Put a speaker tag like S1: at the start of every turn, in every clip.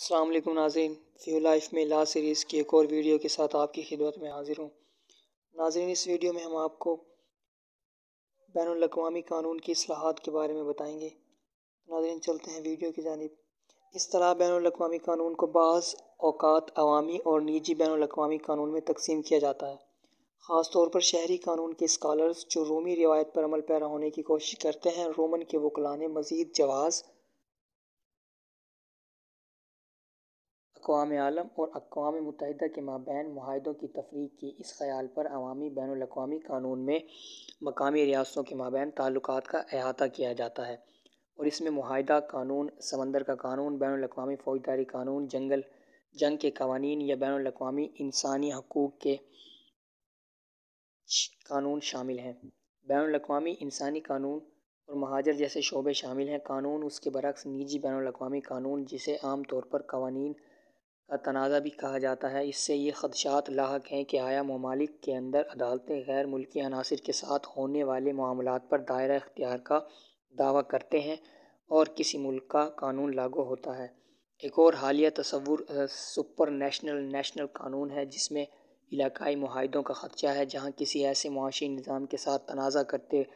S1: अल्लाम नाजीन few life में ला सीरीज़ की एक और वीडियो के साथ आपकी खिदमत में हाजिर हूँ नाजरन इस वीडियो में हम आपको बैन अवी कानून की असलाहत के बारे में बताएंगे नाजरन चलते हैं वीडियो की जानब इस तरह बैन अवी कानून को बाज़ अवकात अवामी और निजी बैन अवी कानून में तकसीम किया जाता है ख़ास तौर पर शहरी कानून के स्कॉलर्स जो रोमी रिवायत पर अमल पैरा होने की कोशिश करते हैं रोमन के वकलाने मज़ीद जवाज़ अकवाम आलम और अकवाम मुतहद के माबैन माहदों की तफरी की इस ख्याल पर अवमी बैन अवी कानून में मकामी रियासतों के माबैन ताल्लुक का अहाता किया जाता है और इसमें माहिदा कानून समंदर का कानून बैन अवी फौजदारी कानून जंगल जंग के कवानीन या बैन अवी इंसानी हकूक़ के कानून शामिल हैं बैन अवी इंसानी कानून और महाजर जैसे शोबे शामिल हैं कानून उसके बरक्स निजी बैन अवी कानून जिसे आम तौर पर कवानीन का तनाज़ा भी कहा जाता है इससे ये खदशात लाक हैं कि आया ममालिक के अंदर अदालतें गैर मुल्की अनासर के साथ होने वाले मामलों पर दायरा इख्तियार का दावा करते हैं और किसी मुल्क का कानून लागू होता है एक और हालिया तस्वुर सुपर नेशनल नेशनल कानून है जिसमें इलाकई माहदों का ख़दशा है जहाँ किसी ऐसे मुआशी निज़ाम के साथ तनाज़ा करते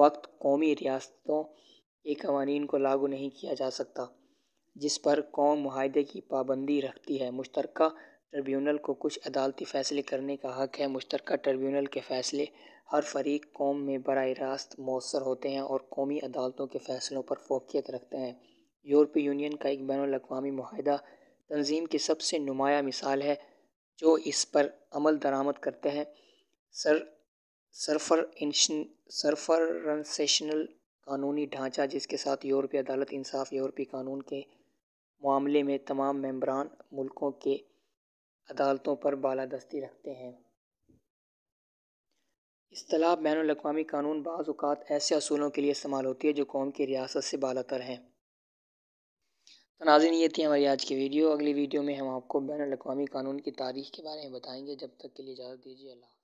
S1: वक्त कौमी रियासतों के कवानीन को लागू नहीं किया जा सकता जिस पर कौम माहदे की पाबंदी रखती है मुश्तर ट्रिब्यूनल को कुछ अदालती फ़ैसले करने का हक़ है मुश्तर ट्रिब्यूनल के फ़ैसले हर फरीक कौम में बरह रास्त मौसर होते हैं और कौमी अदालतों के फ़ैसलों पर फोकियत रखते हैं यूरोपीय यूनियन का एक बैन अवी माहा तंजीम की सबसे नुमाया मिसाल है जो इस पर अमल दरामद करते हैं सर सरफर सरफरसेशनल कानूनी ढांचा जिसके साथ यूरोपीय अदालत इंसाफ यूरोपीय कानून के मामले में तमाम मेंबरान मुल्कों के अदालतों पर बालादस्ती रखते हैं अतलाब बैन अवी कानून बाज़ात ऐसे असूलों के लिए इस्तेमाल होती है जो कौम की रियासत से बालतर हैं तो नाजिन ये थी हमारी आज की वीडियो अगली वीडियो में हम आपको बैन अवी कानून की तारीख के बारे में बताएंगे जब तक के लिए इजाज़त दीजिए अल्लाह